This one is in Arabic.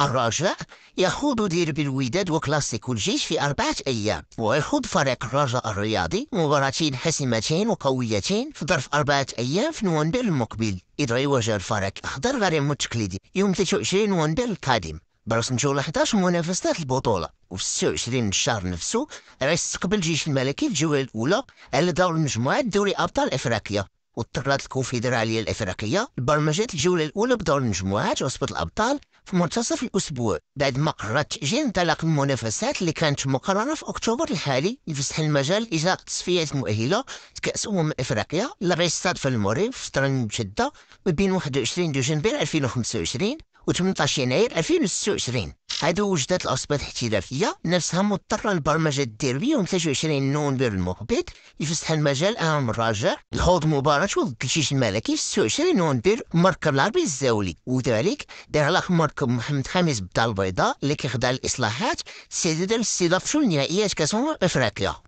الرجاء يخوض ديربي الوداد وكلاسيكو الجيش في أربعة أيام ويخوض فريق الرجاء الرياضي مباراتين حاسمتين وقويتين في ظرف أربعة أيام في نوفمبر المقبل إذ يواجه الفريق أخضر غير متقليدي يوم 23 نوفمبر القادم برسم جولة 11 منافسات البطولة وفي 26 الشهر نفسه غيستقبل الجيش الملكي في الجولة الأولى على دور المجموعات دوري أبطال إفريقيا واضطرات الكونفدرالية الإفريقية برمجت الجولة الأولى بدور المجموعات وصفة الأبطال في منتصف الأسبوع بعد ما قررت تأجيل انطلاق المنافسات اللي كانت مقررة في أكتوبر الحالي لفسح المجال لإجراء تصفيات مؤهلة لكأس أمم إفريقيا اللي غادي في المغرب في فترة ممتدة ما بين 21 دجنبر 2025 و 18 يناير 2026 هادو وجدات الأصوات الاحترافيه نفسها مضطرة للبرمجة الدربية ونتلاتة وعشرين نوفمبر المقبل يفسح المجال أمام الرجاء لخوض مباراة ضد الجيش الملكي في 26 نوفمبر مركب العربي الزاولي وذلك دار على مركب محمد خامس بالدار البيضاء اللي كيخضع للإصلاحات استعدادا للاستضافة النهائيات كأس أفريقيا